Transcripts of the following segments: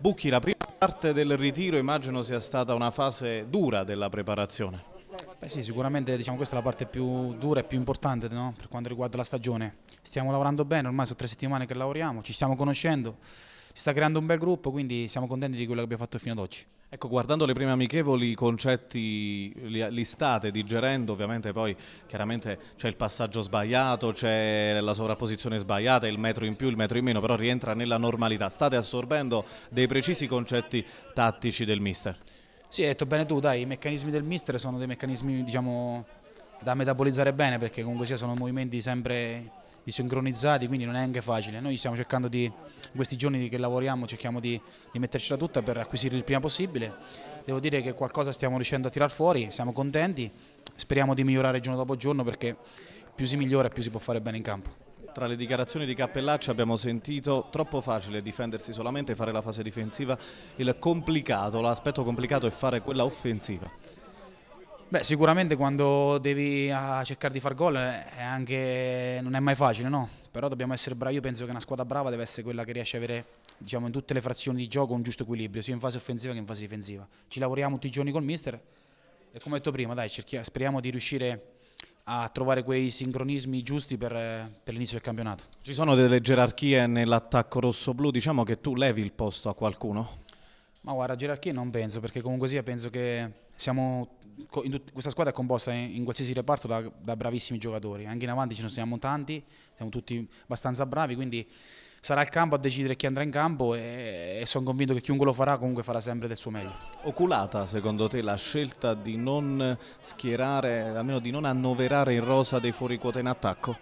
Bucchi, la prima parte del ritiro immagino sia stata una fase dura della preparazione. Beh sì, sicuramente diciamo, questa è la parte più dura e più importante no? per quanto riguarda la stagione. Stiamo lavorando bene, ormai sono tre settimane che lavoriamo, ci stiamo conoscendo, si sta creando un bel gruppo, quindi siamo contenti di quello che abbiamo fatto fino ad oggi. Ecco, guardando le prime amichevoli, i concetti li, li, state digerendo, ovviamente poi chiaramente c'è il passaggio sbagliato, c'è la sovrapposizione sbagliata, il metro in più, il metro in meno, però rientra nella normalità. State assorbendo dei precisi concetti tattici del mister. Sì, hai detto bene tu, dai, i meccanismi del mister sono dei meccanismi, diciamo, da metabolizzare bene perché comunque sia sono movimenti sempre di sincronizzati, quindi non è anche facile. Noi stiamo cercando di, in questi giorni che lavoriamo, cerchiamo di, di mettercela tutta per acquisire il prima possibile. Devo dire che qualcosa stiamo riuscendo a tirar fuori, siamo contenti, speriamo di migliorare giorno dopo giorno perché più si migliora più si può fare bene in campo. Tra le dichiarazioni di Cappellacci abbiamo sentito troppo facile difendersi solamente, e fare la fase difensiva, Il complicato, l'aspetto complicato è fare quella offensiva. Beh, sicuramente quando devi ah, cercare di far gol eh, è anche... non è mai facile, no? Però dobbiamo essere bravi. Io penso che una squadra brava deve essere quella che riesce a avere, diciamo, in tutte le frazioni di gioco un giusto equilibrio, sia in fase offensiva che in fase difensiva. Ci lavoriamo tutti i giorni col mister e come ho detto prima, dai, speriamo di riuscire a trovare quei sincronismi giusti per, per l'inizio del campionato. Ci sono delle gerarchie nell'attacco rosso-blu, diciamo che tu levi il posto a qualcuno? Ma guarda, gerarchie non penso, perché comunque sia penso che siamo, questa squadra è composta in, in qualsiasi reparto da, da, bravissimi giocatori, anche in avanti ce ne siamo tanti, siamo tutti abbastanza bravi, quindi sarà il campo a decidere chi andrà in campo e, e sono convinto che chiunque lo farà comunque farà sempre del suo meglio. Oculata secondo te la scelta di non schierare, almeno di non annoverare in rosa dei fuori quota in attacco?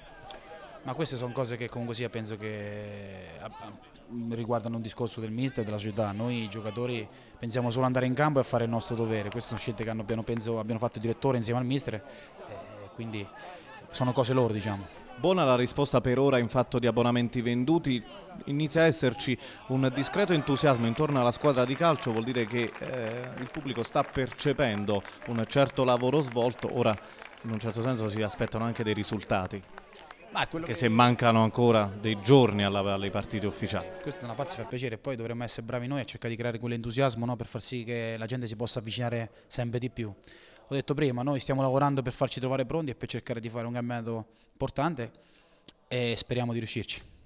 Ma queste sono cose che comunque sia penso che riguardano un discorso del mister e della società. Noi giocatori pensiamo solo andare in campo e fare il nostro dovere. Queste sono scelte che hanno, penso, abbiamo fatto il direttore insieme al mister, eh, quindi sono cose loro diciamo. Buona la risposta per ora in fatto di abbonamenti venduti, inizia a esserci un discreto entusiasmo intorno alla squadra di calcio, vuol dire che eh, il pubblico sta percependo un certo lavoro svolto, ora in un certo senso si aspettano anche dei risultati che, che, se mancano ancora dei giorni alla, alle partite ufficiali. Questa è una parte che fa piacere, poi dovremmo essere bravi noi a cercare di creare quell'entusiasmo no? per far sì che la gente si possa avvicinare sempre di più. Ho detto prima, noi stiamo lavorando per farci trovare pronti e per cercare di fare un cambiamento importante e speriamo di riuscirci.